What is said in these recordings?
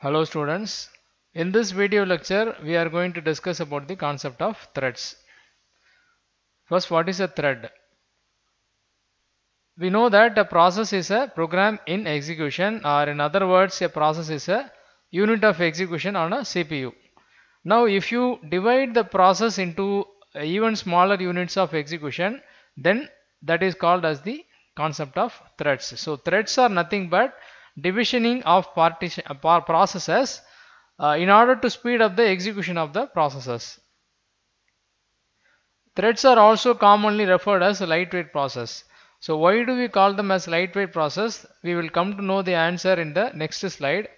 Hello students. In this video lecture, we are going to discuss about the concept of threads. First, what is a thread? We know that a process is a program in execution or in other words, a process is a unit of execution on a CPU. Now, if you divide the process into even smaller units of execution, then that is called as the concept of threads. So, threads are nothing but divisioning of partition processes uh, in order to speed up the execution of the processes. Threads are also commonly referred as lightweight process. So why do we call them as lightweight process? We will come to know the answer in the next slide.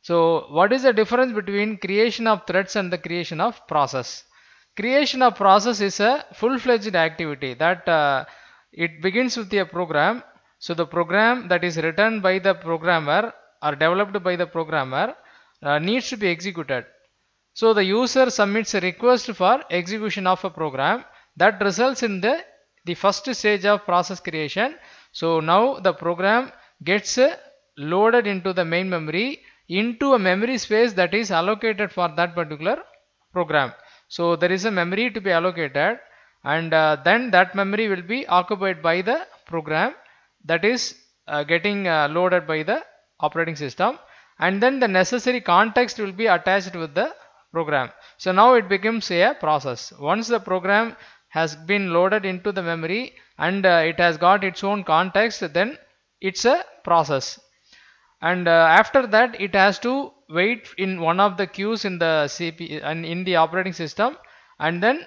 So what is the difference between creation of threads and the creation of process? Creation of process is a full-fledged activity that uh, it begins with a program so the program that is written by the programmer or developed by the programmer uh, needs to be executed. So the user submits a request for execution of a program that results in the, the first stage of process creation. So now the program gets uh, loaded into the main memory into a memory space that is allocated for that particular program. So there is a memory to be allocated and uh, then that memory will be occupied by the program that is uh, getting uh, loaded by the operating system and then the necessary context will be attached with the program. So now it becomes a process. Once the program has been loaded into the memory and uh, it has got its own context, then it's a process. And uh, after that, it has to wait in one of the queues in the CP and in the operating system, and then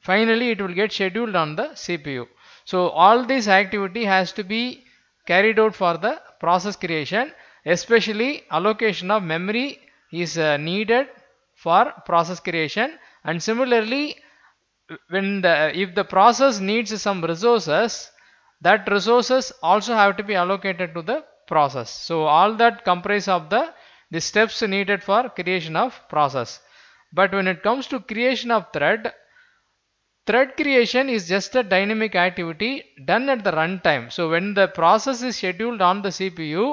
finally it will get scheduled on the CPU. So all this activity has to be carried out for the process creation especially allocation of memory is uh, needed for process creation and similarly when the if the process needs some resources that resources also have to be allocated to the process so all that comprise of the the steps needed for creation of process but when it comes to creation of thread Thread creation is just a dynamic activity done at the runtime. So when the process is scheduled on the CPU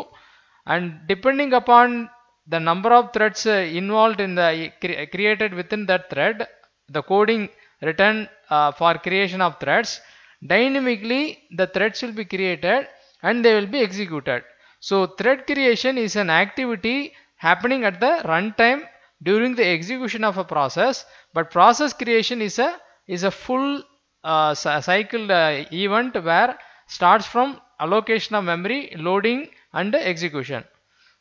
and depending upon the number of threads uh, involved in the uh, uh, created within that thread, the coding written uh, for creation of threads, dynamically the threads will be created and they will be executed. So thread creation is an activity happening at the runtime during the execution of a process, but process creation is a is a full uh, cycle uh, event where starts from allocation of memory, loading and execution.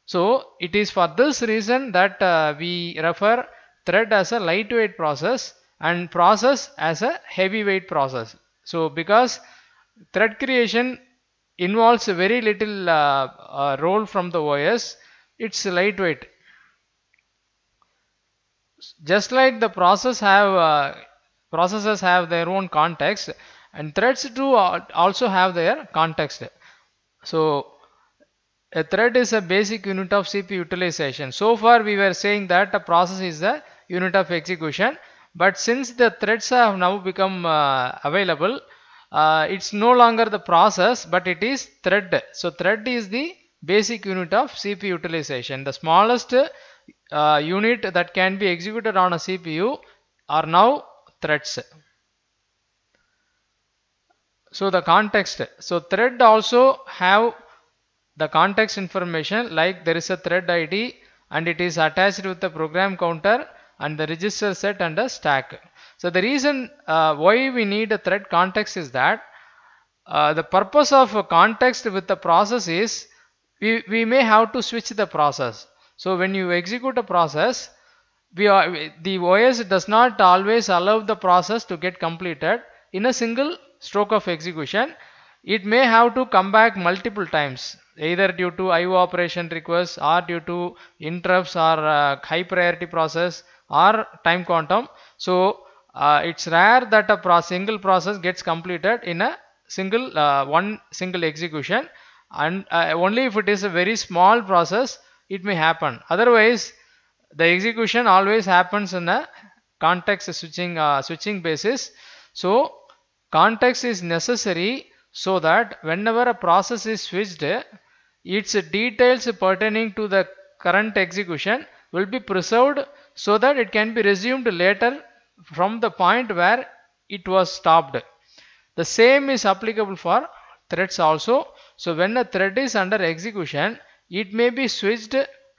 So it is for this reason that uh, we refer thread as a lightweight process and process as a heavyweight process. So because thread creation involves very little uh, uh role from the OS, it's lightweight. Just like the process have uh, processes have their own context and threads do also have their context so a thread is a basic unit of CPU utilization so far we were saying that a process is the unit of execution but since the threads have now become uh, available uh, it's no longer the process but it is thread so thread is the basic unit of CPU utilization the smallest uh, unit that can be executed on a CPU are now threads so the context so thread also have the context information like there is a thread id and it is attached with the program counter and the register set and a stack so the reason uh, why we need a thread context is that uh, the purpose of a context with the process is we, we may have to switch the process so when you execute a process we are, the OS does not always allow the process to get completed in a single stroke of execution. It may have to come back multiple times either due to IO operation requests or due to interrupts or uh, high priority process or time quantum. So uh, it's rare that a pro single process gets completed in a single uh, one single execution and uh, only if it is a very small process it may happen otherwise the execution always happens in a context switching uh, switching basis so context is necessary so that whenever a process is switched its details pertaining to the current execution will be preserved so that it can be resumed later from the point where it was stopped the same is applicable for threads also so when a thread is under execution it may be switched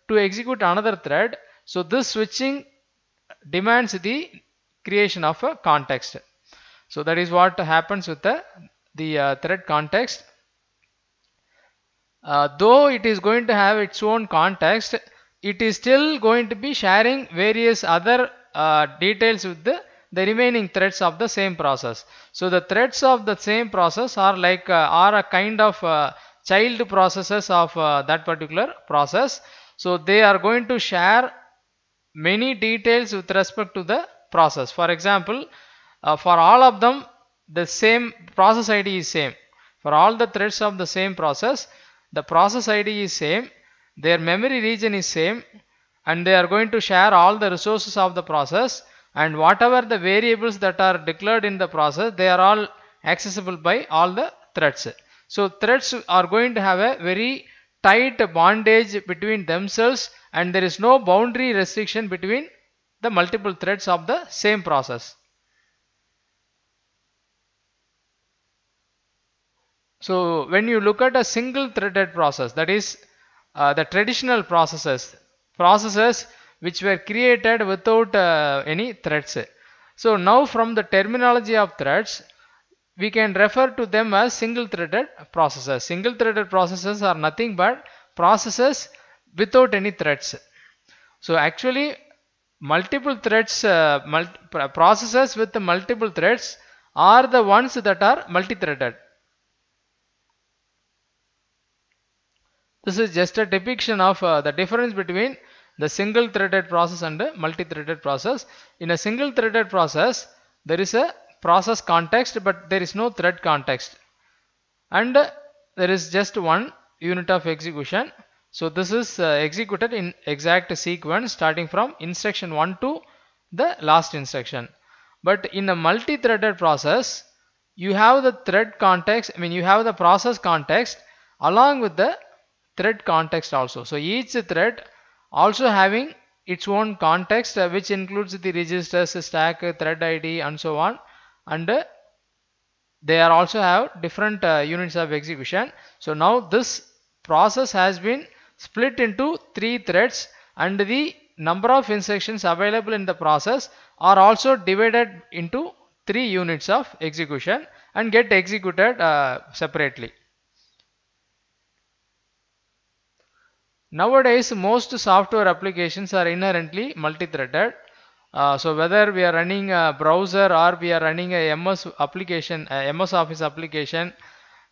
to execute another thread so this switching demands the creation of a context. So that is what happens with the, the uh, thread context. Uh, though it is going to have its own context, it is still going to be sharing various other uh, details with the, the remaining threads of the same process. So the threads of the same process are like uh, are a kind of uh, child processes of uh, that particular process. So they are going to share many details with respect to the process. For example, uh, for all of them, the same process ID is same. For all the threads of the same process, the process ID is same, their memory region is same, and they are going to share all the resources of the process and whatever the variables that are declared in the process, they are all accessible by all the threads. So threads are going to have a very tight bondage between themselves and there is no boundary restriction between the multiple threads of the same process. So when you look at a single threaded process that is uh, the traditional processes processes which were created without uh, any threads. So now from the terminology of threads we can refer to them as single threaded processes. Single threaded processes are nothing but processes without any threads. So actually multiple threads, uh, processors with multiple threads are the ones that are multi-threaded. This is just a depiction of uh, the difference between the single threaded process and multi-threaded process. In a single threaded process, there is a process context but there is no thread context and uh, there is just one unit of execution so this is uh, executed in exact sequence starting from instruction 1 to the last instruction. But in a multi-threaded process, you have the thread context, I mean you have the process context along with the thread context also. So each thread also having its own context uh, which includes the registers, stack, thread ID and so on and uh, they are also have different uh, units of execution. So now this process has been split into three threads and the number of instructions available in the process are also divided into three units of execution and get executed uh, separately. Nowadays most software applications are inherently multi-threaded. Uh, so whether we are running a browser or we are running a MS application, a MS Office application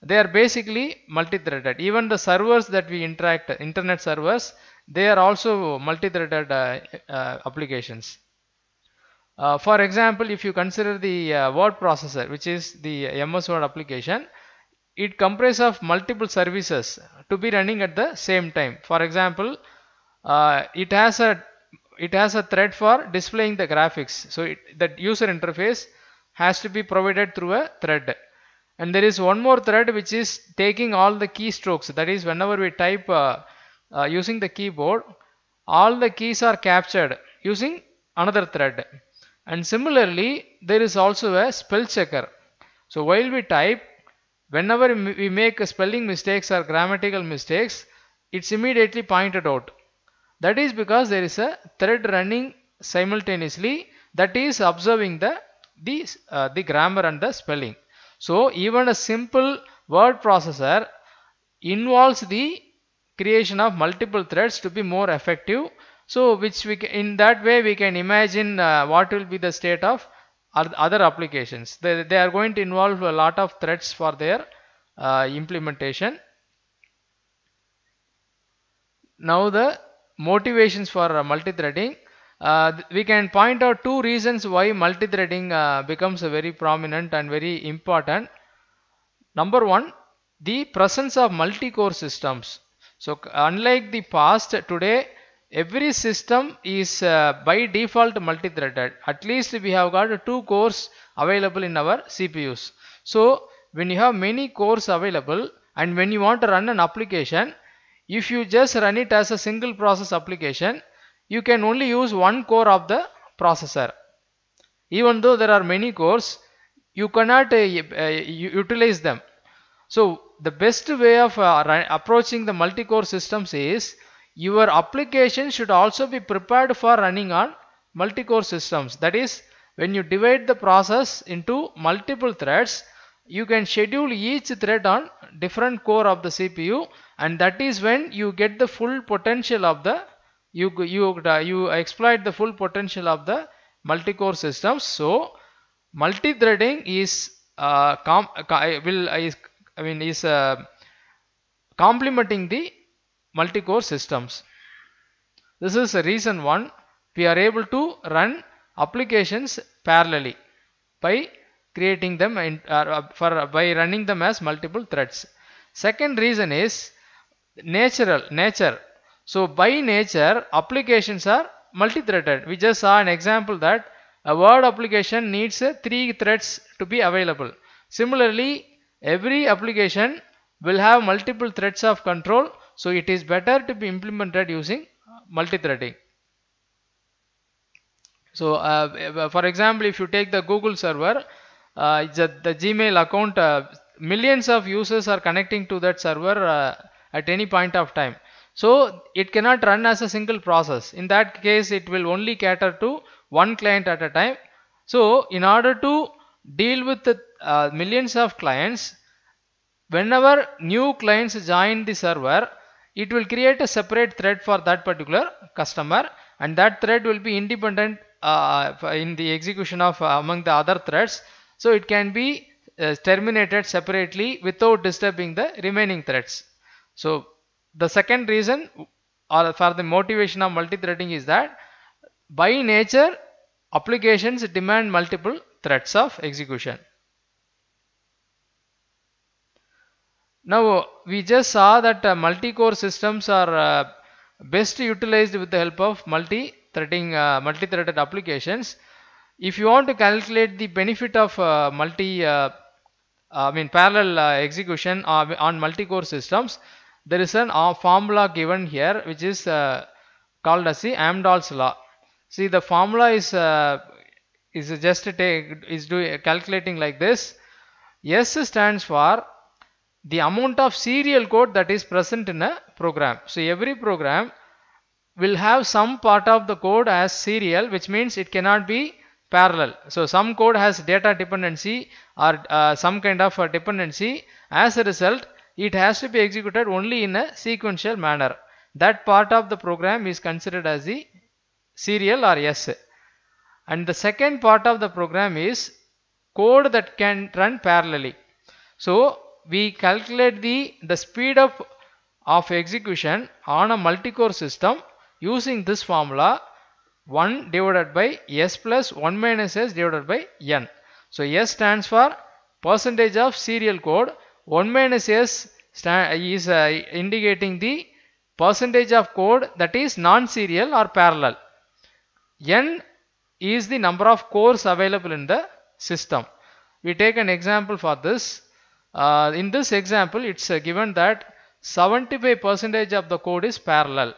they are basically multi-threaded even the servers that we interact internet servers they are also multi-threaded uh, uh, applications uh, for example if you consider the uh, word processor which is the MS Word application it comprises of multiple services to be running at the same time for example uh, it has a it has a thread for displaying the graphics so it, that user interface has to be provided through a thread and there is one more thread which is taking all the keystrokes that is whenever we type uh, uh, using the keyboard all the keys are captured using another thread and similarly there is also a spell checker so while we type whenever we make spelling mistakes or grammatical mistakes it's immediately pointed out that is because there is a thread running simultaneously that is observing the the, uh, the grammar and the spelling so even a simple word processor involves the creation of multiple threads to be more effective. So which we in that way we can imagine uh, what will be the state of other applications. They, they are going to involve a lot of threads for their uh, implementation. Now the motivations for uh, multi-threading. Uh, we can point out two reasons why multithreading uh, becomes very prominent and very important. Number one, the presence of multi-core systems. So unlike the past, today every system is uh, by default multi-threaded. At least we have got two cores available in our CPUs. So when you have many cores available and when you want to run an application, if you just run it as a single process application, you can only use one core of the processor even though there are many cores you cannot uh, uh, utilize them so the best way of uh, approaching the multi-core systems is your application should also be prepared for running on multi-core systems that is when you divide the process into multiple threads you can schedule each thread on different core of the CPU and that is when you get the full potential of the you you you exploit the full potential of the multi-core systems. So multi-threading is uh, com will is I mean is uh, complementing the multi-core systems. This is the reason one we are able to run applications parallelly by creating them in, uh, uh for uh, by running them as multiple threads. Second reason is natural nature so by nature applications are multi-threaded. We just saw an example that a word application needs uh, three threads to be available. Similarly, every application will have multiple threads of control. So it is better to be implemented using uh, multi-threading. So uh, for example, if you take the Google server, uh, the, the, Gmail account, uh, millions of users are connecting to that server uh, at any point of time. So it cannot run as a single process. In that case, it will only cater to one client at a time. So in order to deal with the uh, millions of clients, whenever new clients join the server, it will create a separate thread for that particular customer and that thread will be independent uh, in the execution of uh, among the other threads. So it can be uh, terminated separately without disturbing the remaining threads. So the second reason or for the motivation of multi-threading is that by nature applications demand multiple threads of execution. Now we just saw that uh, multi-core systems are uh, best utilized with the help of multi-threading, uh, multi-threaded applications. If you want to calculate the benefit of uh, multi, uh, I mean parallel uh, execution on multi-core systems, there is an uh, formula given here which is uh, called as the Amdahl's law. See the formula is uh, is just take is doing calculating like this. S stands for the amount of serial code that is present in a program. So every program will have some part of the code as serial which means it cannot be parallel. So some code has data dependency or uh, some kind of a dependency. As a result, it has to be executed only in a sequential manner. That part of the program is considered as the serial or S. And the second part of the program is code that can run parallelly. So we calculate the, the speed of, of execution on a multi-core system using this formula 1 divided by S plus 1 minus S divided by N. So S stands for percentage of serial code 1 minus s is uh, indicating the percentage of code that is non-serial or parallel. n is the number of cores available in the system. We take an example for this. Uh, in this example, it's uh, given that 75 percent of the code is parallel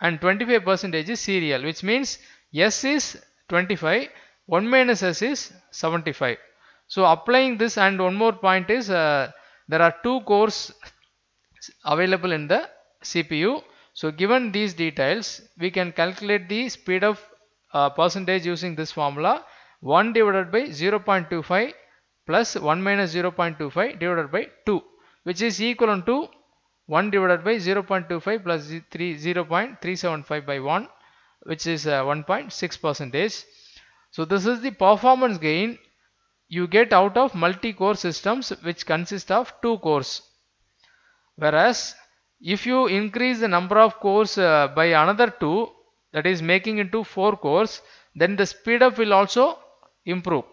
and 25 percent is serial, which means S is 25, 1 minus S is 75. So applying this and one more point is uh, there are two cores available in the CPU. So given these details we can calculate the speed of uh, percentage using this formula 1 divided by 0.25 plus 1 minus 0.25 divided by 2 which is equal to 1 divided by 0.25 plus 3 0.375 by 1 which is uh, 1.6 percentage. So this is the performance gain you get out of multi-core systems which consist of two cores. Whereas if you increase the number of cores uh, by another two that is making into four cores then the speed up will also improve.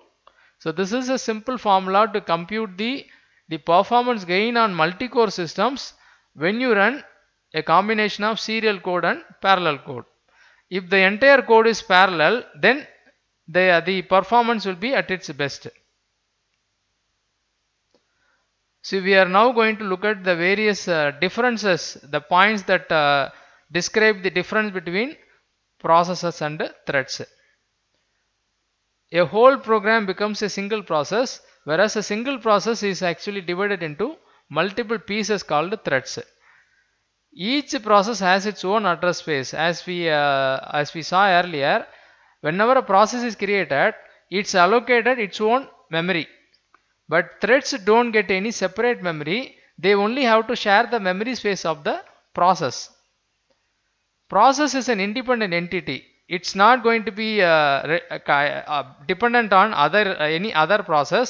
So this is a simple formula to compute the, the performance gain on multi-core systems when you run a combination of serial code and parallel code. If the entire code is parallel then the, the performance will be at its best. See, we are now going to look at the various uh, differences, the points that uh, describe the difference between processes and threads. A whole program becomes a single process, whereas a single process is actually divided into multiple pieces called threads. Each process has its own address space. As we, uh, as we saw earlier, whenever a process is created, it's allocated its own memory but threads don't get any separate memory. They only have to share the memory space of the process. Process is an independent entity. It's not going to be uh, uh, uh, dependent on other uh, any other process.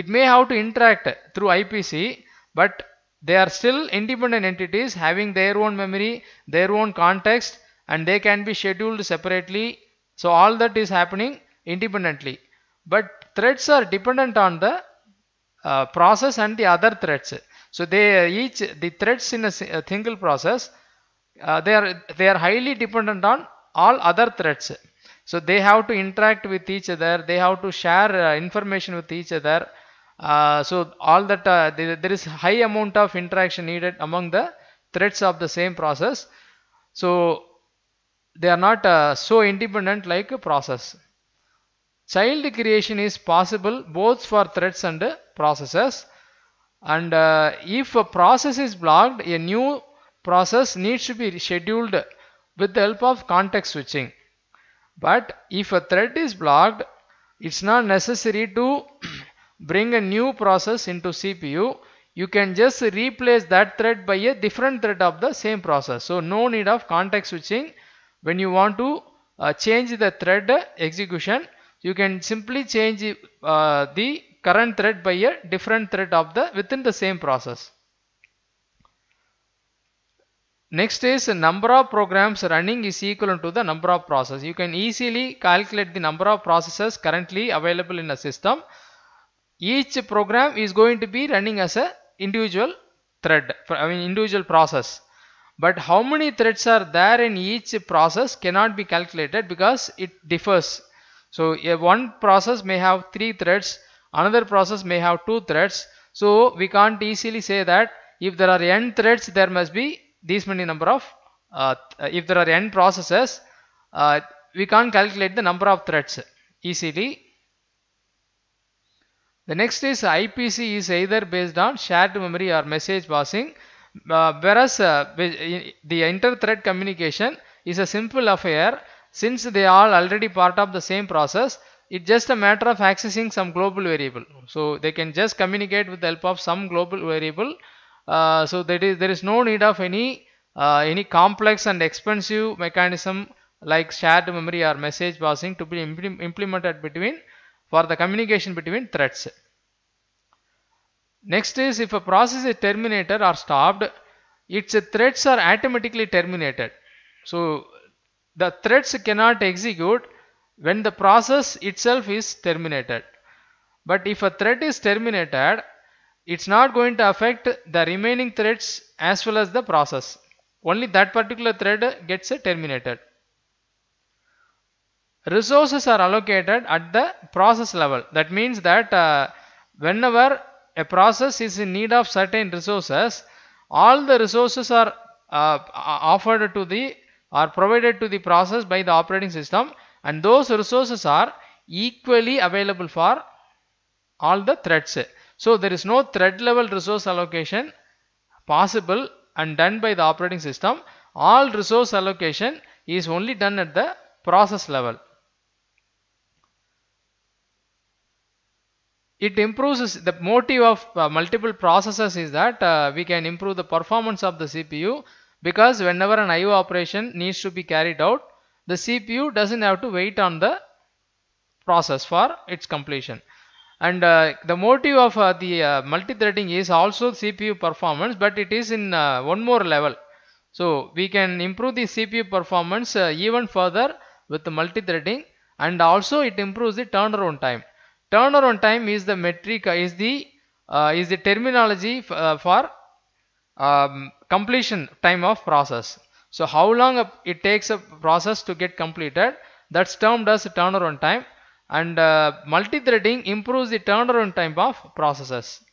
It may have to interact through IPC, but they are still independent entities having their own memory, their own context, and they can be scheduled separately. So all that is happening independently. But threads are dependent on the uh, process and the other threads. So they each the threads in a single process uh, they are they are highly dependent on all other threads. So they have to interact with each other. They have to share uh, information with each other. Uh, so all that there is high amount of interaction needed among the threads of the same process. So they are not uh, so independent like a process. Child creation is possible both for threads and processes and uh, if a process is blocked a new process needs to be scheduled with the help of context switching but if a thread is blocked it's not necessary to bring a new process into CPU you can just replace that thread by a different thread of the same process so no need of context switching when you want to uh, change the thread execution you can simply change uh, the current thread by a different thread of the within the same process. Next is number of programs running is equal to the number of process. You can easily calculate the number of processes currently available in a system. Each program is going to be running as a individual thread, I mean individual process. But how many threads are there in each process cannot be calculated because it differs. So a one process may have three threads another process may have two threads so we can't easily say that if there are n threads there must be these many number of uh, uh, if there are n processes uh, we can't calculate the number of threads easily the next is IPC is either based on shared memory or message passing uh, whereas uh, the inter-thread communication is a simple affair since they are already part of the same process it's just a matter of accessing some global variable so they can just communicate with the help of some global variable uh, so that is there is no need of any uh, any complex and expensive mechanism like shared memory or message passing to be implemented between for the communication between threads next is if a process is terminated or stopped its threads are automatically terminated so the threads cannot execute when the process itself is terminated. But if a thread is terminated, it's not going to affect the remaining threads as well as the process. Only that particular thread gets terminated. Resources are allocated at the process level. That means that uh, whenever a process is in need of certain resources, all the resources are uh, offered to the are provided to the process by the operating system and those resources are equally available for all the threads. So there is no thread level resource allocation possible and done by the operating system. All resource allocation is only done at the process level. It improves the motive of uh, multiple processes is that uh, we can improve the performance of the CPU because whenever an IO operation needs to be carried out the CPU doesn't have to wait on the process for its completion and uh, the motive of uh, the uh, multi-threading is also CPU performance but it is in uh, one more level so we can improve the CPU performance uh, even further with multi-threading and also it improves the turnaround time turnaround time is the metric uh, is the is the terminology for um, completion time of process so how long it takes a process to get completed that's termed as turnaround time and uh, multi-threading improves the turnaround time of processes.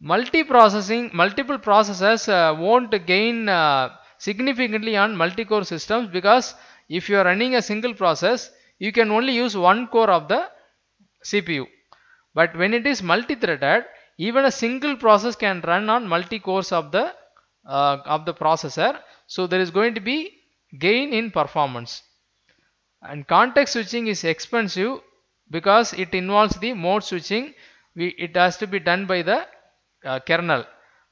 Multi-processing, multiple processes uh, won't gain uh, significantly on multi-core systems because if you are running a single process you can only use one core of the CPU. But when it is multi-threaded even a single process can run on multi cores of the uh, of the processor so there is going to be gain in performance and context switching is expensive because it involves the mode switching we, it has to be done by the uh, kernel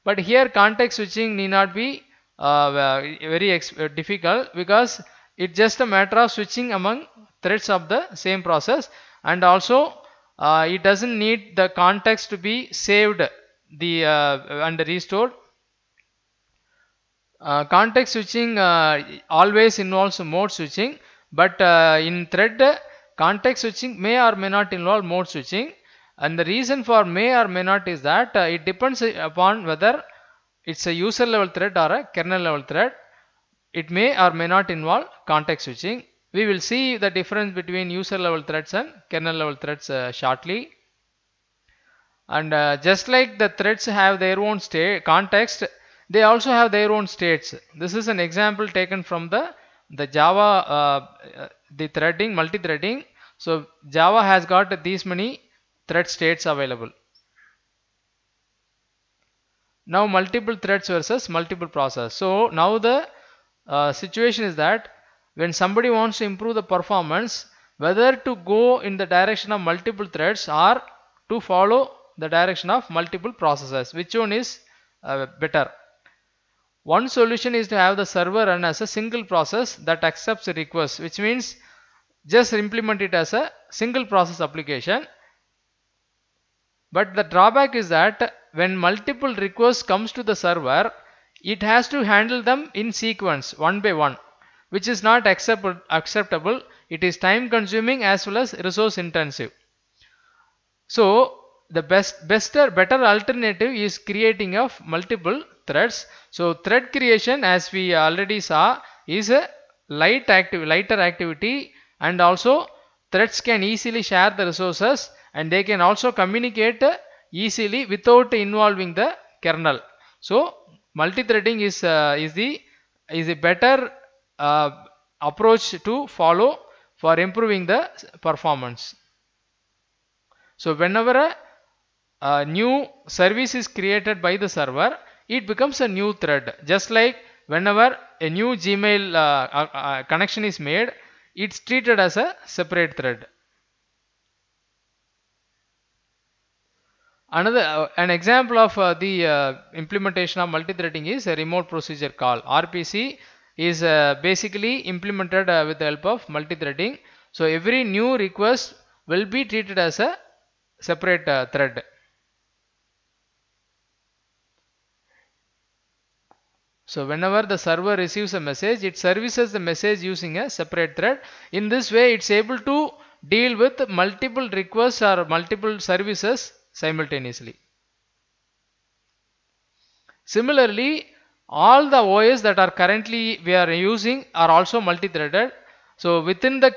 but here context switching need not be uh, uh very uh, difficult because it's just a matter of switching among threads of the same process and also uh, it doesn't need the context to be saved the uh, and restored uh, context switching uh, always involves mode switching but uh, in thread context switching may or may not involve mode switching and the reason for may or may not is that uh, it depends upon whether it's a user level thread or a kernel level thread it may or may not involve context switching we will see the difference between user level threads and kernel level threads uh, shortly and just like the threads have their own state context they also have their own states. This is an example taken from the the Java uh, the threading multi-threading. So Java has got these many thread states available. Now multiple threads versus multiple process. So now the uh, situation is that when somebody wants to improve the performance, whether to go in the direction of multiple threads or to follow the direction of multiple processes, which one is uh, better? One solution is to have the server run as a single process that accepts requests which means just implement it as a single process application. But the drawback is that when multiple requests comes to the server it has to handle them in sequence one by one which is not accept acceptable. It is time consuming as well as resource intensive. So the best, bester, better alternative is creating of multiple threads. So thread creation as we already saw is a light active, lighter activity and also threads can easily share the resources and they can also communicate easily without involving the kernel. So multithreading is, uh, is, the, is a better uh, approach to follow for improving the performance. So whenever a, a new service is created by the server, it becomes a new thread just like whenever a new Gmail uh, uh, uh, connection is made it's treated as a separate thread another uh, an example of uh, the uh, implementation of multithreading is a remote procedure call rpc is uh, basically implemented uh, with the help of multithreading so every new request will be treated as a separate thread So whenever the server receives a message, it services the message using a separate thread. In this way, it's able to deal with multiple requests or multiple services simultaneously. Similarly, all the OS that are currently we are using are also multi-threaded. So within the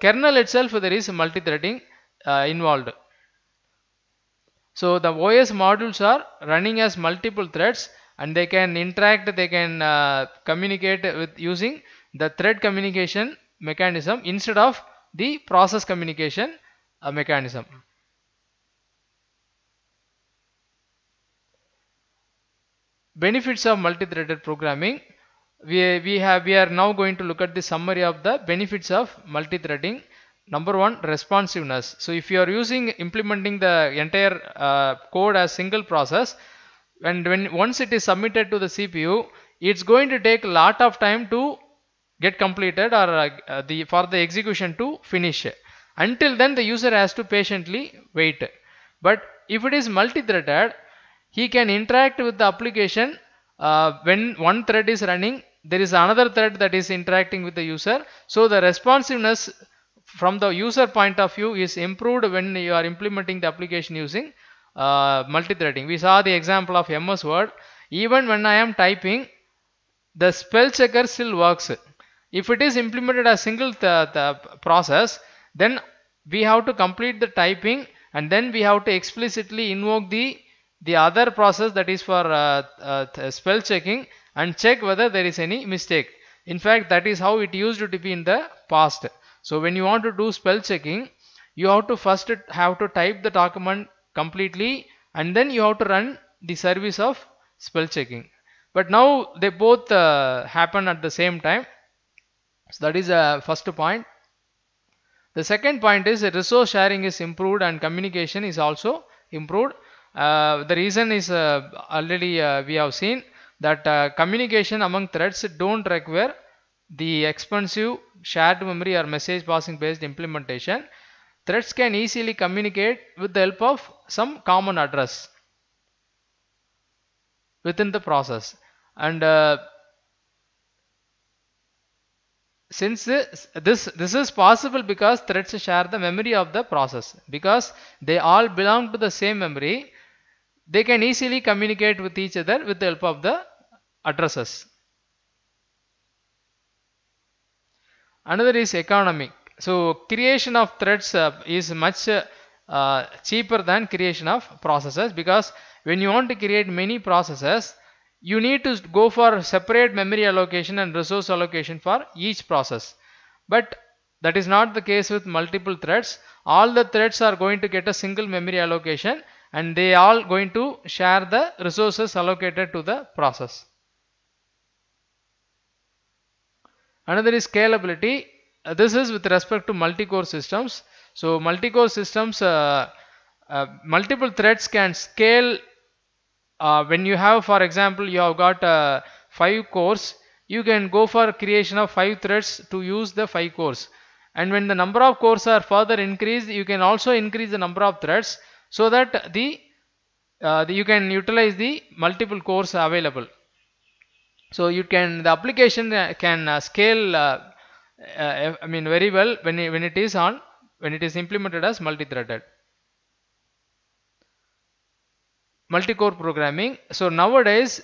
kernel itself, there is multi-threading uh, involved. So the OS modules are running as multiple threads and they can interact they can uh, communicate with using the thread communication mechanism instead of the process communication uh, mechanism benefits of multi-threaded programming we, we have we are now going to look at the summary of the benefits of multi-threading number one responsiveness so if you are using implementing the entire uh, code as single process and when once it is submitted to the CPU it's going to take a lot of time to get completed or uh, the for the execution to finish until then the user has to patiently wait but if it is multi-threaded he can interact with the application uh, when one thread is running there is another thread that is interacting with the user so the responsiveness from the user point of view is improved when you are implementing the application using uh, multithreading. We saw the example of MS Word. Even when I am typing, the spell checker still works. If it is implemented as single th th process, then we have to complete the typing and then we have to explicitly invoke the the other process that is for uh, uh, spell checking and check whether there is any mistake. In fact, that is how it used to be in the past. So when you want to do spell checking, you have to first have to type the document completely and then you have to run the service of spell checking but now they both uh, happen at the same time so that is a uh, first point the second point is resource sharing is improved and communication is also improved uh, the reason is uh, already uh, we have seen that communication among threads don't require the expensive shared memory or message passing based implementation Threads can easily communicate with the help of some common address within the process and uh, since this, this this is possible because threads share the memory of the process because they all belong to the same memory they can easily communicate with each other with the help of the addresses another is economy so creation of threads uh, is much uh, cheaper than creation of processes because when you want to create many processes you need to go for separate memory allocation and resource allocation for each process but that is not the case with multiple threads all the threads are going to get a single memory allocation and they all going to share the resources allocated to the process another is scalability uh, this is with respect to multi-core systems so multi-core systems uh, uh, multiple threads can scale uh, when you have for example you have got uh, five cores you can go for creation of five threads to use the five cores and when the number of cores are further increased you can also increase the number of threads so that the, the you can utilize the multiple cores available so you can the application can scale uh, I mean very well when it, when it is on when it is implemented as multi-threaded multi-core programming so nowadays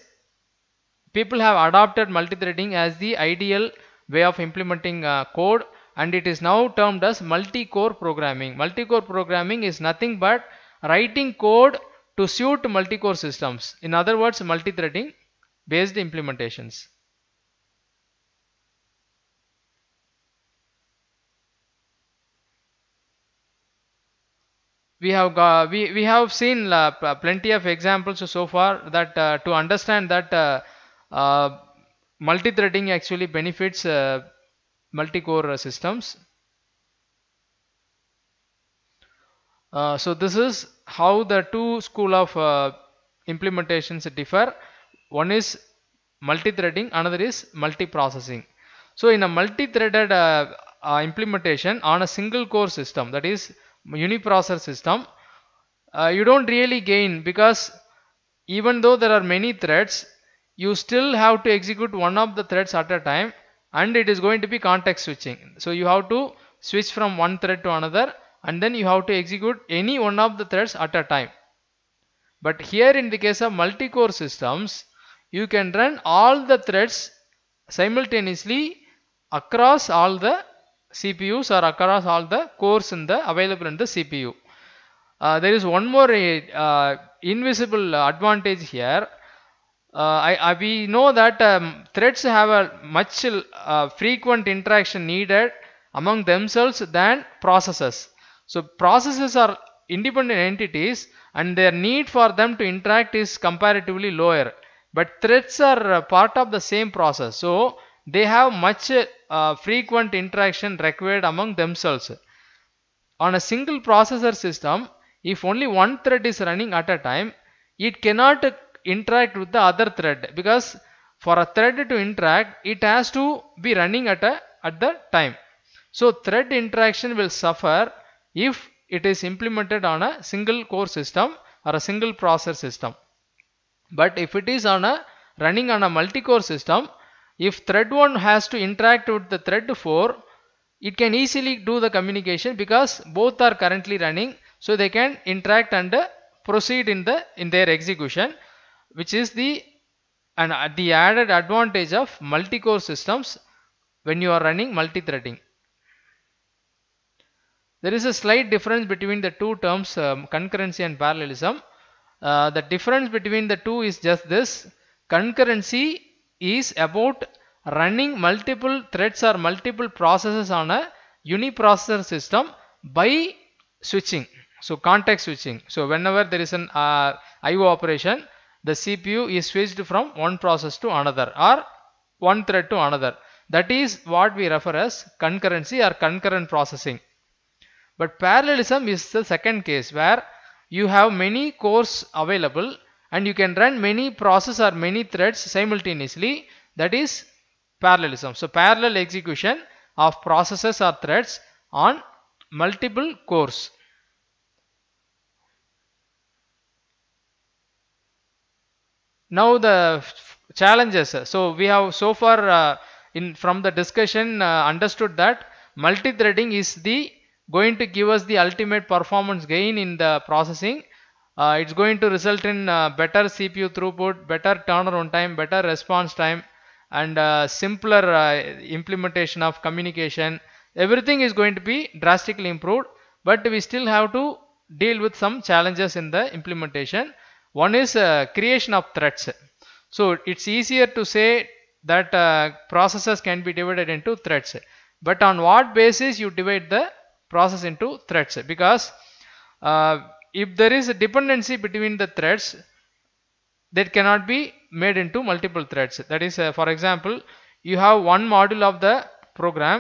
people have adopted multi-threading as the ideal way of implementing uh, code and it is now termed as multi-core programming multi-core programming is nothing but writing code to suit multi-core systems in other words multi-threading based implementations we have got, we, we have seen uh, plenty of examples so far that uh, to understand that uh, multi-threading actually benefits multi-core systems Uh, so this is how the two school of uh, implementations differ one is multi-threading another is multi-processing so in a multi-threaded uh, implementation on a single core system that is uniprocessor system uh, you don't really gain because even though there are many threads you still have to execute one of the threads at a time and it is going to be context switching so you have to switch from one thread to another and then you have to execute any one of the threads at a time but here in the case of multi-core systems you can run all the threads simultaneously across all the CPUs are across all the cores in the available in the CPU. Uh, there is one more uh, uh invisible advantage here. Uh, I, I, we know that um, threads have a much uh, frequent interaction needed among themselves than processes. So processes are independent entities and their need for them to interact is comparatively lower. But threads are part of the same process. So they have much uh, frequent interaction required among themselves. On a single processor system, if only one thread is running at a time, it cannot interact with the other thread because for a thread to interact, it has to be running at a at the time. So thread interaction will suffer if it is implemented on a single core system or a single processor system. But if it is on a running on a multi-core system, if thread 1 has to interact with the thread 4, it can easily do the communication because both are currently running. So they can interact and uh, proceed in, the, in their execution which is the and uh, the added advantage of multi-core systems when you are running multi-threading. There is a slight difference between the two terms um, concurrency and parallelism. Uh, the difference between the two is just this concurrency is about running multiple threads or multiple processes on a uniprocessor system by switching. So context switching. So whenever there is an uh, IO operation, the CPU is switched from one process to another or one thread to another. That is what we refer as concurrency or concurrent processing. But parallelism is the second case where you have many cores available and you can run many process or many threads simultaneously that is parallelism. So parallel execution of processes or threads on multiple cores. Now the challenges. So we have so far uh, in from the discussion uh, understood that multi-threading is the going to give us the ultimate performance gain in the processing uh, it's going to result in uh, better CPU throughput, better turnaround time, better response time and uh, simpler uh, implementation of communication. Everything is going to be drastically improved but we still have to deal with some challenges in the implementation. One is uh, creation of threads. So it's easier to say that uh, processes can be divided into threads. But on what basis you divide the process into threads because uh, if there is a dependency between the threads that cannot be made into multiple threads that is uh, for example you have one module of the program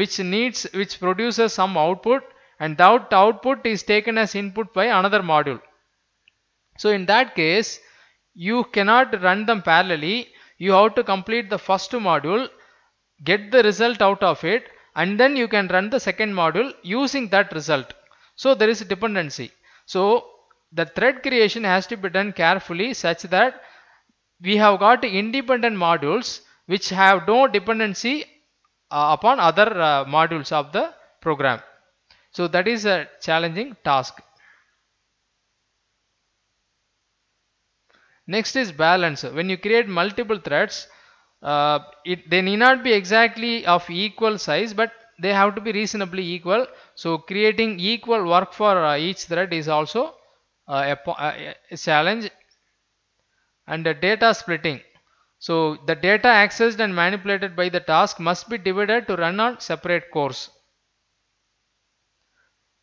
which needs which produces some output and that output is taken as input by another module so in that case you cannot run them parallelly you have to complete the first module get the result out of it and then you can run the second module using that result so there is a dependency so the thread creation has to be done carefully such that we have got independent modules which have no dependency uh, upon other uh, modules of the program. So that is a challenging task. Next is balance. When you create multiple threads, uh, it, they need not be exactly of equal size but they have to be reasonably equal so creating equal work for uh, each thread is also uh, a, uh, a, challenge and data splitting so the data accessed and manipulated by the task must be divided to run on separate cores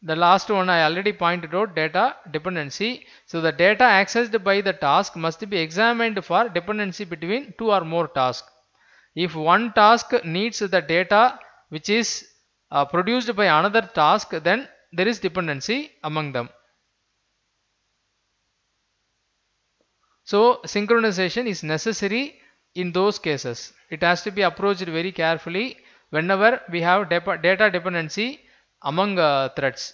the last one I already pointed out data dependency so the data accessed by the task must be examined for dependency between two or more tasks if one task needs the data which is uh, produced by another task then there is dependency among them. So synchronization is necessary in those cases. It has to be approached very carefully whenever we have data dependency among uh, threads.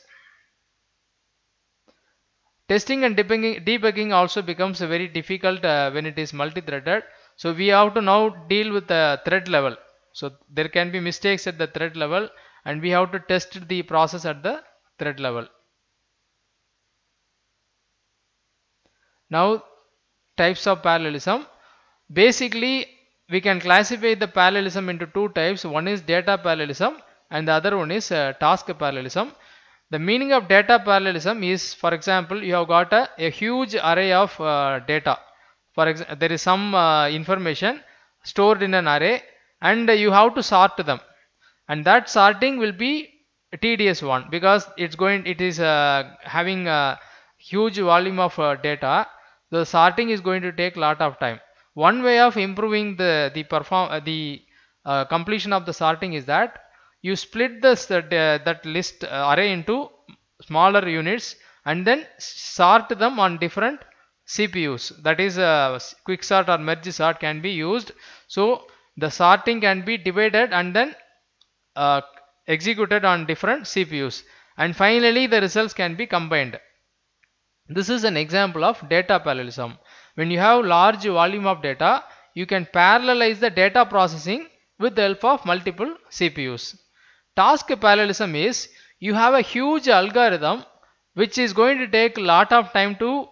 Testing and debugging also becomes very difficult uh, when it is multi-threaded. So we have to now deal with the thread level. So there can be mistakes at the thread level and we have to test the process at the thread level. Now types of parallelism. Basically we can classify the parallelism into two types. One is data parallelism and the other one is uh, task parallelism. The meaning of data parallelism is for example you have got a, a huge array of uh, data. For example there is some uh, information stored in an array and you have to sort them and that sorting will be tedious one because it's going it is uh, having a huge volume of uh, data the sorting is going to take lot of time one way of improving the the perform uh, the uh, completion of the sorting is that you split this uh, that list uh, array into smaller units and then sort them on different CPUs that is quick sort or merge sort can be used so the sorting can be divided and then uh, executed on different CPUs and finally the results can be combined. This is an example of data parallelism. When you have large volume of data, you can parallelize the data processing with the help of multiple CPUs. Task parallelism is you have a huge algorithm which is going to take lot of time to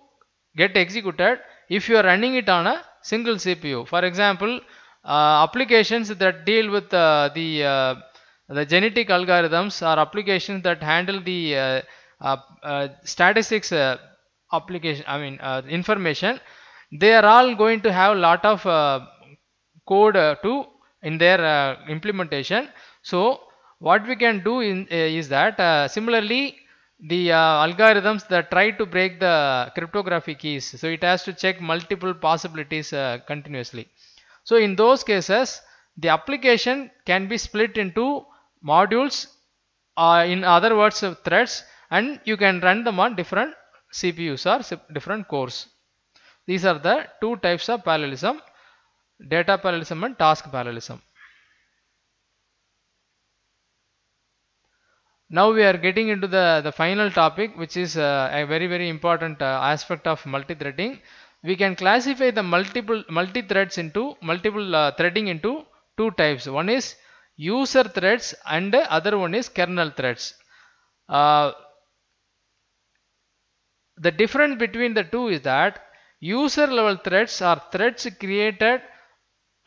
get executed if you are running it on a single CPU. For example, uh, applications that deal with uh, the uh, the genetic algorithms are applications that handle the statistics application i mean information they are all going to have a lot of code to in their implementation so what we can do in, is that similarly the uh, algorithms that try to break the cryptography keys so it has to check multiple possibilities uh, continuously so in those cases, the application can be split into modules, uh, in other words, uh, threads, and you can run them on different CPUs or different cores. These are the two types of parallelism, data parallelism and task parallelism. Now we are getting into the, the final topic which is uh, a very very important uh, aspect of multithreading we can classify the multiple multi threads into multiple uh, threading into two types one is user threads and the other one is kernel threads uh, the difference between the two is that user level threads are threads created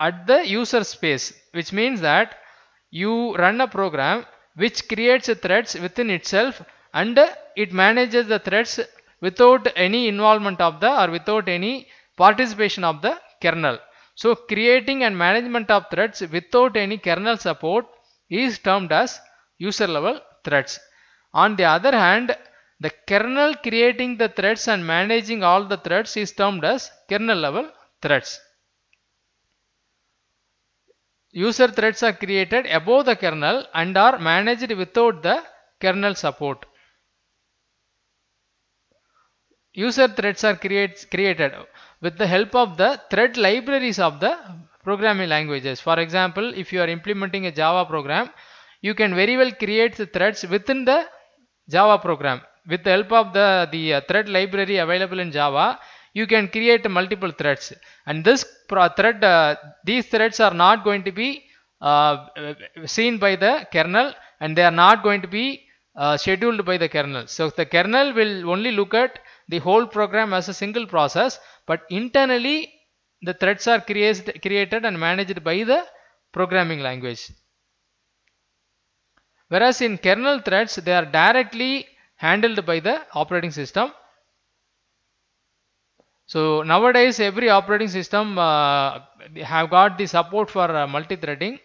at the user space which means that you run a program which creates threads within itself and it manages the threads without any involvement of the or without any participation of the kernel. So creating and management of threads without any kernel support is termed as user level threads. On the other hand, the kernel creating the threads and managing all the threads is termed as kernel level threads. User threads are created above the kernel and are managed without the kernel support user threads are created with the help of the thread libraries of the programming languages. For example, if you are implementing a Java program, you can very well create the threads within the Java program. With the help of the, the uh, thread library available in Java, you can create multiple threads. And this thread, uh, these threads are not going to be uh, uh, seen by the kernel and they are not going to be uh, scheduled by the kernel. So the kernel will only look at the whole program as a single process but internally the threads are create, created and managed by the programming language. Whereas in kernel threads they are directly handled by the operating system. So nowadays every operating system uh, have got the support for uh, multi-threading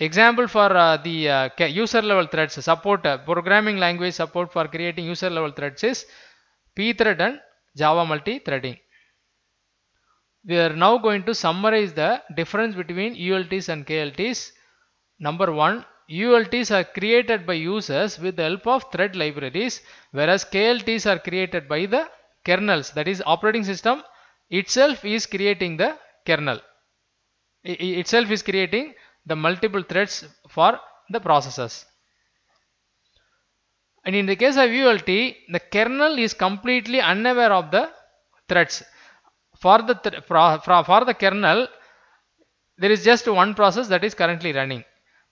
Example for uh, the uh, user level threads support uh, programming language support for creating user level threads is pthread and Java multi-threading. We are now going to summarize the difference between ULTs and KLTs. Number one, ULTs are created by users with the help of thread libraries, whereas KLTs are created by the kernels. That is, operating system itself is creating the kernel. I itself is creating the multiple threads for the processes. And in the case of ULT, the kernel is completely unaware of the threads. For the, th for the kernel, there is just one process that is currently running.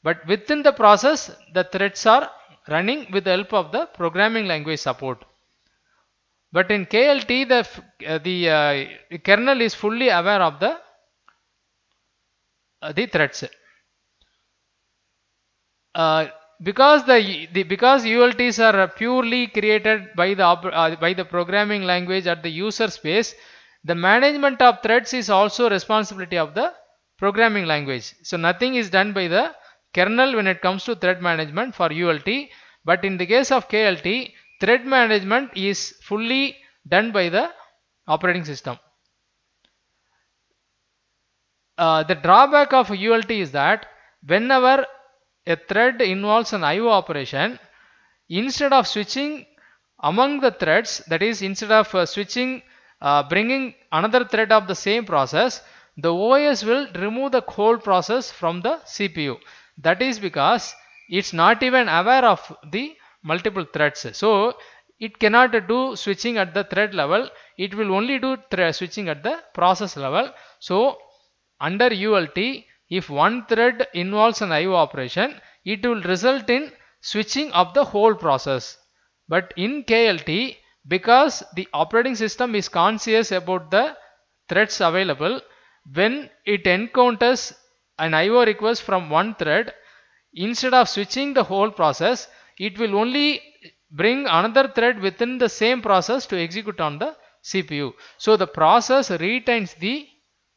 But within the process, the threads are running with the help of the programming language support. But in KLT, the, uh, the uh, kernel is fully aware of the, uh, the threads. Uh, because the, the, because ults are purely created by the uh, by the programming language at the user space the management of threads is also responsibility of the programming language so nothing is done by the kernel when it comes to thread management for ult but in the case of klt thread management is fully done by the operating system uh, the drawback of ult is that whenever a thread involves an IO operation, instead of switching among the threads, that is instead of uh, switching, uh, bringing another thread of the same process, the OS will remove the whole process from the CPU. That is because it's not even aware of the multiple threads. So it cannot do switching at the thread level. It will only do switching at the process level. So under ULT, if one thread involves an IO operation, it will result in switching of the whole process. But in KLT, because the operating system is conscious about the threads available, when it encounters an IO request from one thread, instead of switching the whole process, it will only bring another thread within the same process to execute on the CPU. So the process retains the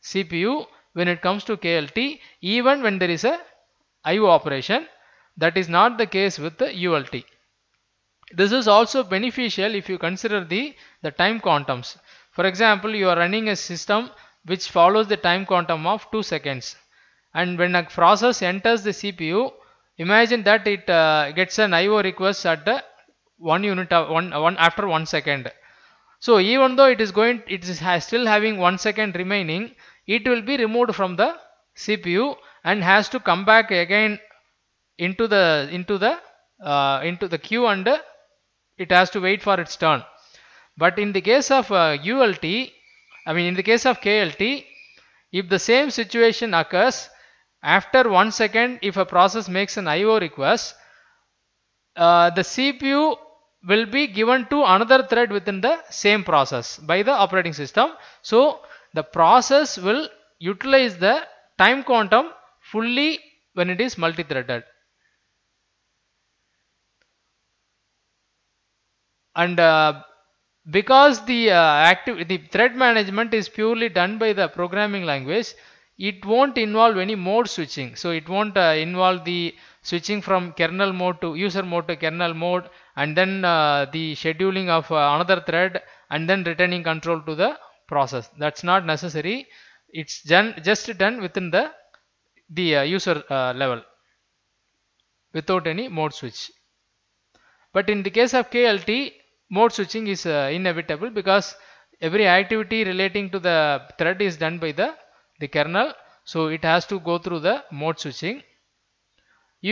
CPU when it comes to KLT even when there is a IO operation that is not the case with the ULT. This is also beneficial if you consider the, the time quantums. For example, you are running a system which follows the time quantum of 2 seconds. And when a process enters the CPU, imagine that it uh, gets an IO request at the uh, one unit of uh, one, one after one second. So even though it is going, it is still having one second remaining it will be removed from the CPU and has to come back again into the into the uh, into the queue and it has to wait for its turn. But in the case of uh, ULT, I mean in the case of KLT, if the same situation occurs after one second, if a process makes an IO request, uh, the CPU will be given to another thread within the same process by the operating system. So the process will utilize the time quantum fully when it is multi-threaded. And uh, because the uh, active the thread management is purely done by the programming language, it won't involve any mode switching. So it won't uh, involve the switching from kernel mode to user mode to kernel mode and then uh, the scheduling of uh, another thread and then returning control to the process that's not necessary it's just done within the the uh, user uh, level without any mode switch but in the case of KLT mode switching is uh, inevitable because every activity relating to the thread is done by the the kernel so it has to go through the mode switching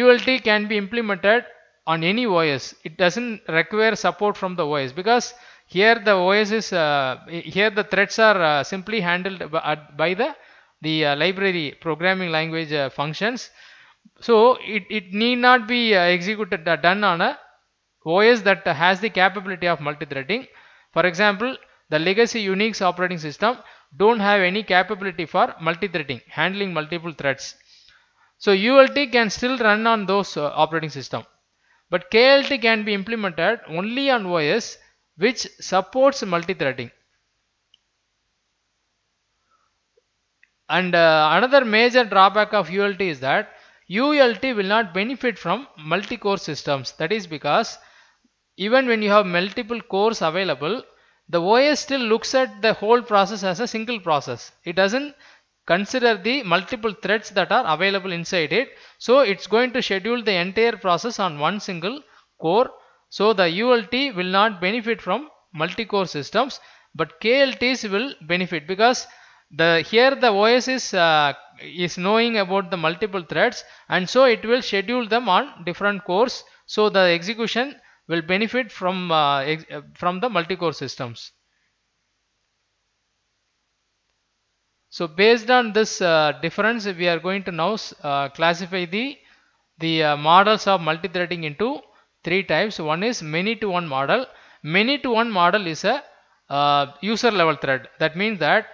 ULT can be implemented on any OS it doesn't require support from the OS because here the OS is, uh, here the threads are uh, simply handled by the, the uh, library programming language uh, functions. So it, it need not be uh, executed done on a OS that has the capability of multithreading. For example, the legacy Unix operating system don't have any capability for multithreading, handling multiple threads. So ULT can still run on those uh, operating system. But KLT can be implemented only on OS which supports multi-threading. And uh, another major drawback of ULT is that ULT will not benefit from multi-core systems. That is because even when you have multiple cores available, the OS still looks at the whole process as a single process. It doesn't consider the multiple threads that are available inside it. So it's going to schedule the entire process on one single core so the ULT will not benefit from multi-core systems but KLTs will benefit because the here the OS is uh, is knowing about the multiple threads and so it will schedule them on different cores so the execution will benefit from uh, ex uh, from the multi-core systems. So based on this uh, difference we are going to now uh, classify the the uh, models of multi-threading into three types one is many to one model many to one model is a uh, user level thread that means that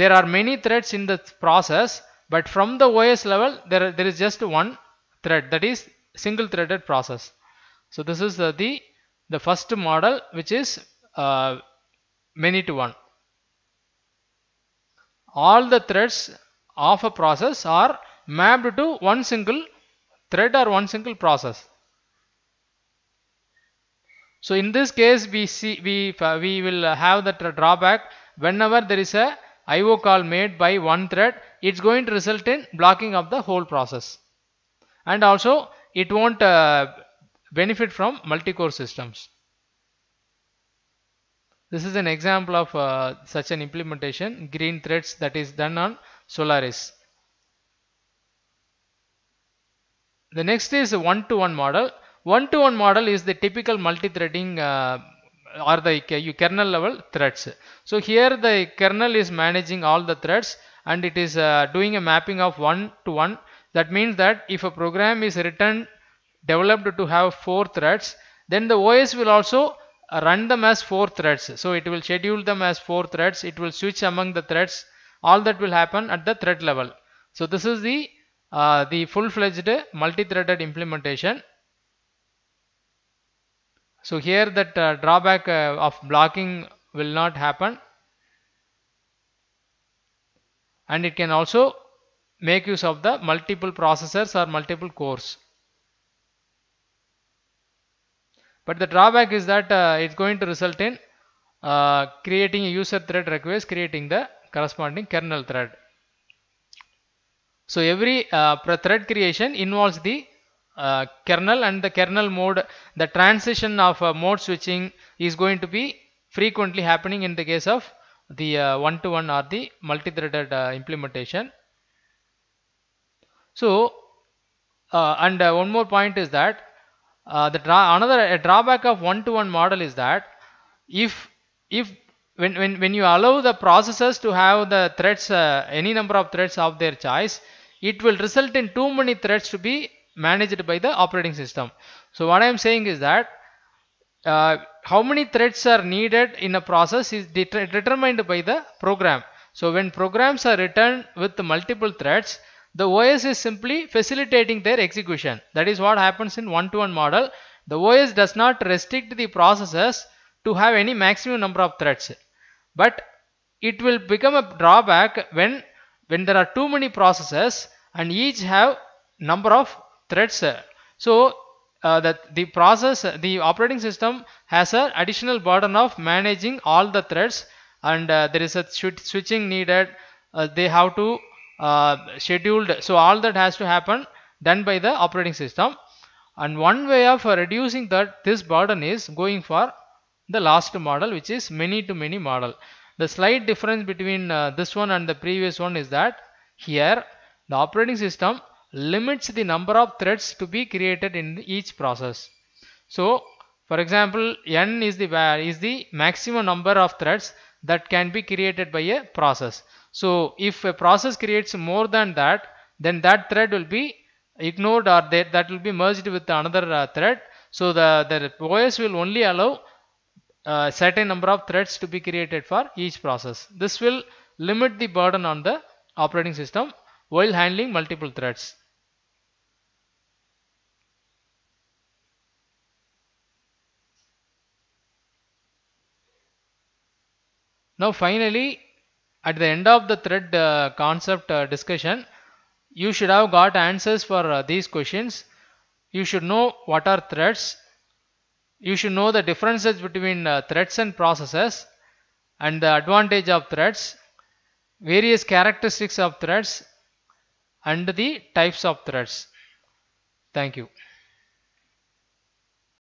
there are many threads in the process but from the OS level there there is just one thread that is single threaded process so this is the the, the first model which is uh, many to one all the threads of a process are mapped to one single thread or one single process so in this case we see we we will have that drawback whenever there is a I/O call made by one thread it's going to result in blocking of the whole process and also it won't uh, benefit from multi-core systems. This is an example of uh, such an implementation green threads that is done on Solaris. The next is a one-to-one -one model. One-to-one model is the typical multi-threading uh, or the kernel level threads. So here the kernel is managing all the threads and it is uh, doing a mapping of one to one. That means that if a program is written developed to have four threads, then the OS will also uh, run them as four threads. So it will schedule them as four threads. It will switch among the threads. All that will happen at the thread level. So this is the uh, the full-fledged multi-threaded implementation so here that uh, drawback uh, of blocking will not happen and it can also make use of the multiple processors or multiple cores. But the drawback is that uh, it's going to result in uh, creating a user thread request creating the corresponding kernel thread. So every uh, thread creation involves the uh, kernel and the kernel mode the transition of uh, mode switching is going to be frequently happening in the case of the uh, one-to-one or the multi-threaded uh, implementation so and one more point is that the another drawback of one-to-one model is that if if when, when, when you allow the processors to have the threads any number of threads of their choice it will result in too many threads to be managed by the operating system. So what I am saying is that uh, how many threads are needed in a process is det determined by the program. So when programs are written with multiple threads, the OS is simply facilitating their execution. That is what happens in one-to-one -one model. The OS does not restrict the processes to have any maximum number of threads. But it will become a drawback when, when there are too many processes and each have number of threads so uh, that the process the operating system has an additional burden of managing all the threads and uh, there is a switching needed uh, they have to uh, scheduled so all that has to happen done by the operating system and one way of reducing that this burden is going for the last model which is many to many model the slight difference between uh, this one and the previous one is that here the operating system limits the number of threads to be created in each process. So for example n is the is the maximum number of threads that can be created by a process. So if a process creates more than that then that thread will be ignored or that that will be merged with another uh, thread. So the, the OS will only allow a uh, certain number of threads to be created for each process. This will limit the burden on the operating system while handling multiple threads. Now finally at the end of the thread uh, concept uh, discussion you should have got answers for uh, these questions. You should know what are threads. You should know the differences between uh, threads and processes and the advantage of threads, various characteristics of threads and the types of threads. Thank you.